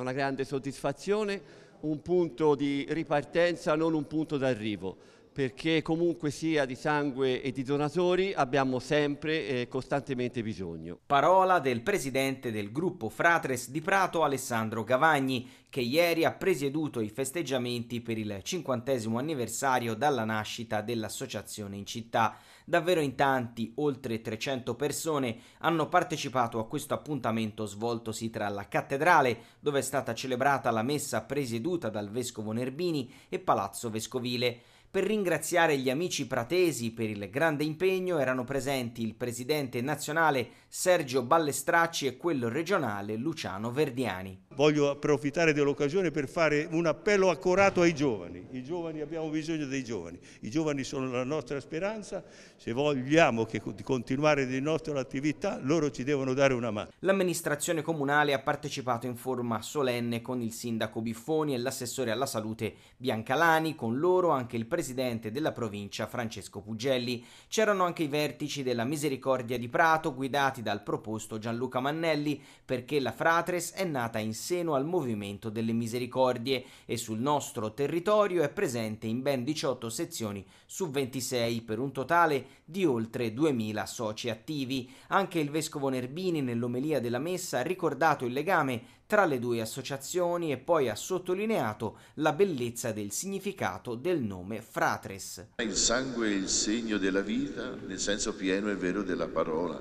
una grande soddisfazione, un punto di ripartenza, non un punto d'arrivo perché comunque sia di sangue e di donatori abbiamo sempre e eh, costantemente bisogno. Parola del presidente del gruppo Fratres di Prato Alessandro Gavagni, che ieri ha presieduto i festeggiamenti per il cinquantesimo anniversario dalla nascita dell'associazione in città. Davvero in tanti, oltre 300 persone, hanno partecipato a questo appuntamento svoltosi tra la cattedrale, dove è stata celebrata la messa presieduta dal vescovo Nerbini, e Palazzo Vescovile. Per ringraziare gli amici pratesi per il grande impegno erano presenti il presidente nazionale Sergio Ballestracci e quello regionale Luciano Verdiani. Voglio approfittare dell'occasione per fare un appello accorato ai giovani. I giovani abbiamo bisogno dei giovani, i giovani sono la nostra speranza, se vogliamo continuare le nostre attività loro ci devono dare una mano. L'amministrazione comunale ha partecipato in forma solenne con il sindaco Biffoni e l'assessore alla salute Biancalani, con loro anche il presidente presidente della provincia Francesco Pugelli. C'erano anche i vertici della Misericordia di Prato guidati dal proposto Gianluca Mannelli perché la Fratres è nata in seno al Movimento delle Misericordie e sul nostro territorio è presente in ben 18 sezioni su 26 per un totale di oltre 2000 soci attivi. Anche il vescovo Nerbini nell'omelia della messa ha ricordato il legame tra le due associazioni e poi ha sottolineato la bellezza del significato del nome fratres. Il sangue è il segno della vita nel senso pieno e vero della parola.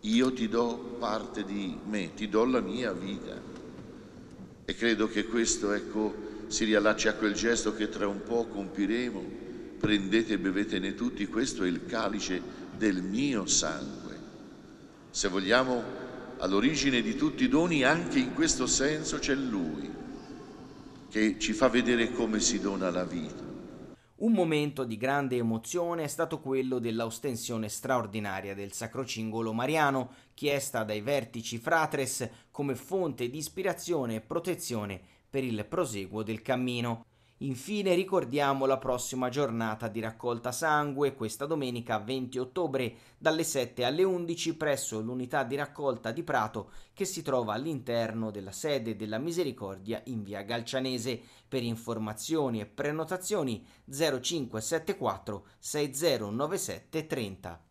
Io ti do parte di me, ti do la mia vita. E credo che questo, ecco, si riallacci a quel gesto che tra un po' compiremo. Prendete e bevetene tutti, questo è il calice del mio sangue. Se vogliamo, all'origine di tutti i doni, anche in questo senso c'è Lui, che ci fa vedere come si dona la vita. Un momento di grande emozione è stato quello dell'ostensione straordinaria del Sacro Cingolo Mariano, chiesta dai vertici fratres come fonte di ispirazione e protezione per il proseguo del cammino. Infine ricordiamo la prossima giornata di raccolta sangue, questa domenica 20 ottobre dalle 7 alle 11 presso l'unità di raccolta di Prato che si trova all'interno della sede della Misericordia in via Galcianese. Per informazioni e prenotazioni 0574 609730.